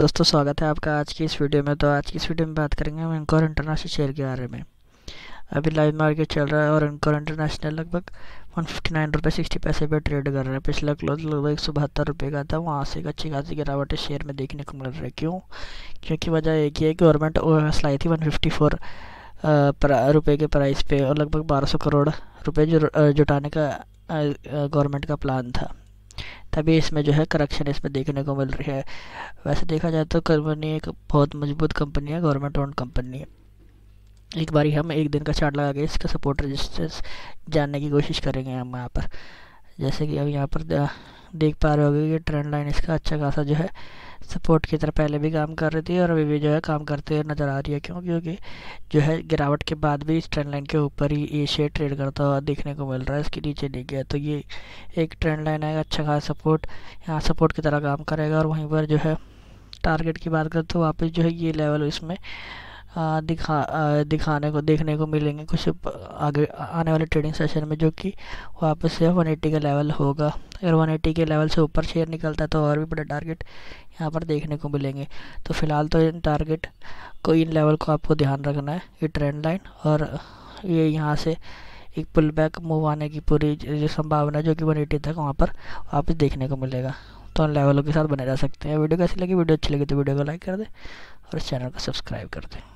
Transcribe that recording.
दोस्तों स्वागत है आपका आज की इस वीडियो में तो आज की इस वीडियो में बात करेंगे हम इंकोर इंटरनेशनल शेयर के बारे में अभी लाइव मार्केट चल रहा है और इंकोर इंटरनेशनल लगभग वन फिफ्टी नाइन रुपये सिक्सटी पैसे पर ट्रेड कर रहे हैं पिछला क्लोज लगभग एक सौ बहत्तर रुपये का था वहाँ से एक अच्छी खासी गिरावट शेयर में देखने को मिल रही है क्यों क्योंकि वजह एक ही है गवर्नमेंट एस लाई थी वन फिफ्टी फोर रुपये के प्राइस पर और लगभग बारह सौ करोड़ रुपये जुटाने का गवर्नमेंट का प्लान था तभी इसमें जो है करप्शन इसमें देखने को मिल रही है वैसे देखा जाए तो कंपनी एक बहुत मजबूत कंपनी है गवर्नमेंट ओन कंपनी है एक बारी हम एक दिन का चार्ट लगा के इसका सपोर्ट रजिस्टेंस जानने की कोशिश करेंगे हम यहाँ पर जैसे कि अब यहाँ पर देख पा रहे होगे कि ट्रेंड लाइन इसका अच्छा खासा जो है सपोर्ट की तरह पहले भी काम कर रही थी और अभी भी जो है काम करते हुए नज़र आ रही है क्यों क्योंकि जो है गिरावट के बाद भी इस ट्रेंड लाइन के ऊपर ही ए शेयर ट्रेड करता हुआ देखने को मिल रहा है इसके नीचे नहीं गया तो ये एक ट्रेंड लाइन है अच्छा खासा सपोर्ट यहाँ सपोर्ट की तरह काम करेगा और वहीं पर जो है टारगेट की बात करें तो वापस जो है ये लेवल इसमें दिखा दिखाने को देखने को मिलेंगे कुछ आगे आने वाले ट्रेडिंग सेशन में जो कि वापस से वन एट्टी का लेवल होगा अगर वन एट्टी के लेवल से ऊपर शेयर निकलता है तो और भी बड़े टारगेट यहाँ पर देखने को मिलेंगे तो फिलहाल तो इन टारगेट को इन लेवल को आपको ध्यान रखना है ये ट्रेंड लाइन और ये यहाँ से एक पुल बैक मूव आने की पूरी जो संभावना जो कि वन एटी तक वहाँ पर वापस देखने को मिलेगा तो उन लेवलों के साथ बने रह सकते हैं वीडियो कैसी लगी वीडियो अच्छी लगी तो वीडियो को लाइक कर दें और इस चैनल को सब्सक्राइब कर दें